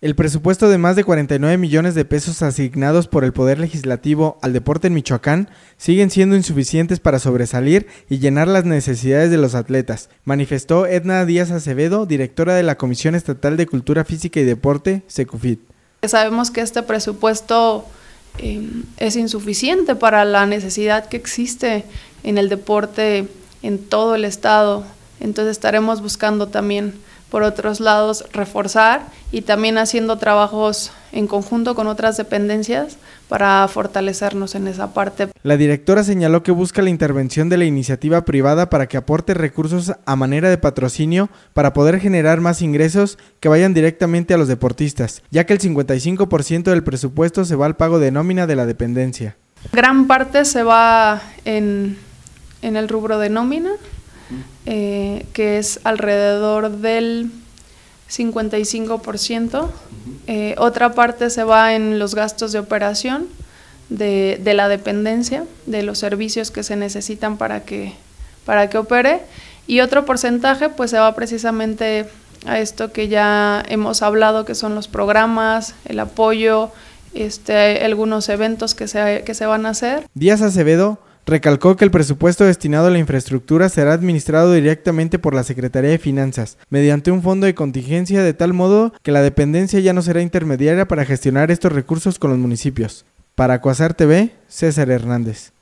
El presupuesto de más de 49 millones de pesos asignados por el Poder Legislativo al deporte en Michoacán siguen siendo insuficientes para sobresalir y llenar las necesidades de los atletas, manifestó Edna Díaz Acevedo, directora de la Comisión Estatal de Cultura Física y Deporte, SECUFIT. Sabemos que este presupuesto em, es insuficiente para la necesidad que existe en el deporte en todo el estado entonces estaremos buscando también por otros lados reforzar y también haciendo trabajos en conjunto con otras dependencias para fortalecernos en esa parte. La directora señaló que busca la intervención de la iniciativa privada para que aporte recursos a manera de patrocinio para poder generar más ingresos que vayan directamente a los deportistas, ya que el 55% del presupuesto se va al pago de nómina de la dependencia. Gran parte se va en, en el rubro de nómina, eh, que es alrededor del 55%. Eh, otra parte se va en los gastos de operación de, la dependencia, de los servicios que se necesitan para que, para que opere. Y otro porcentaje pues se va precisamente a esto que ya hemos hablado, que son los programas, el apoyo, este, algunos eventos que se, que se van a hacer. Díaz Acevedo Recalcó que el presupuesto destinado a la infraestructura será administrado directamente por la Secretaría de Finanzas, mediante un fondo de contingencia de tal modo que la dependencia ya no será intermediaria para gestionar estos recursos con los municipios. Para Cuasar TV, César Hernández.